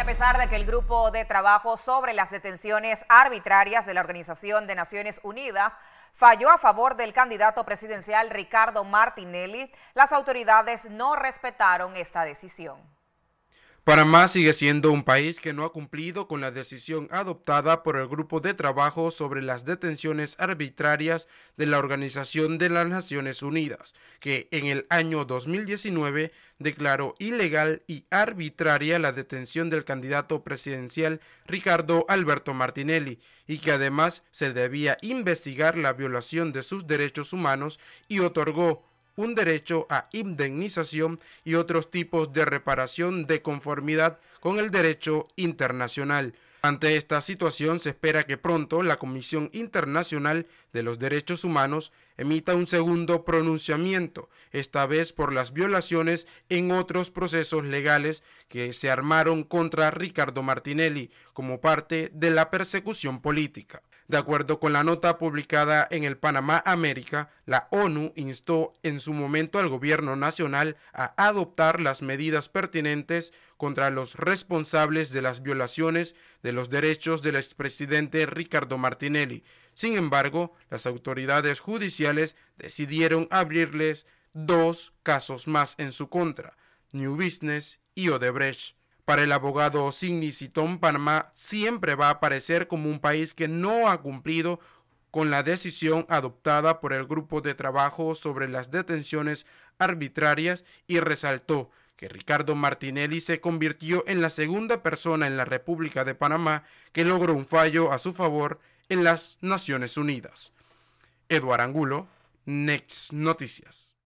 a pesar de que el grupo de trabajo sobre las detenciones arbitrarias de la Organización de Naciones Unidas falló a favor del candidato presidencial Ricardo Martinelli, las autoridades no respetaron esta decisión. Panamá sigue siendo un país que no ha cumplido con la decisión adoptada por el Grupo de Trabajo sobre las detenciones arbitrarias de la Organización de las Naciones Unidas, que en el año 2019 declaró ilegal y arbitraria la detención del candidato presidencial Ricardo Alberto Martinelli, y que además se debía investigar la violación de sus derechos humanos y otorgó un derecho a indemnización y otros tipos de reparación de conformidad con el derecho internacional. Ante esta situación se espera que pronto la Comisión Internacional de los Derechos Humanos emita un segundo pronunciamiento, esta vez por las violaciones en otros procesos legales que se armaron contra Ricardo Martinelli como parte de la persecución política. De acuerdo con la nota publicada en el Panamá América, la ONU instó en su momento al gobierno nacional a adoptar las medidas pertinentes contra los responsables de las violaciones de los derechos del expresidente Ricardo Martinelli. Sin embargo, las autoridades judiciales decidieron abrirles dos casos más en su contra, New Business y Odebrecht. Para el abogado Sidney Citón, Panamá siempre va a aparecer como un país que no ha cumplido con la decisión adoptada por el Grupo de Trabajo sobre las detenciones arbitrarias y resaltó que Ricardo Martinelli se convirtió en la segunda persona en la República de Panamá que logró un fallo a su favor en las Naciones Unidas. Eduardo Angulo, Next Noticias.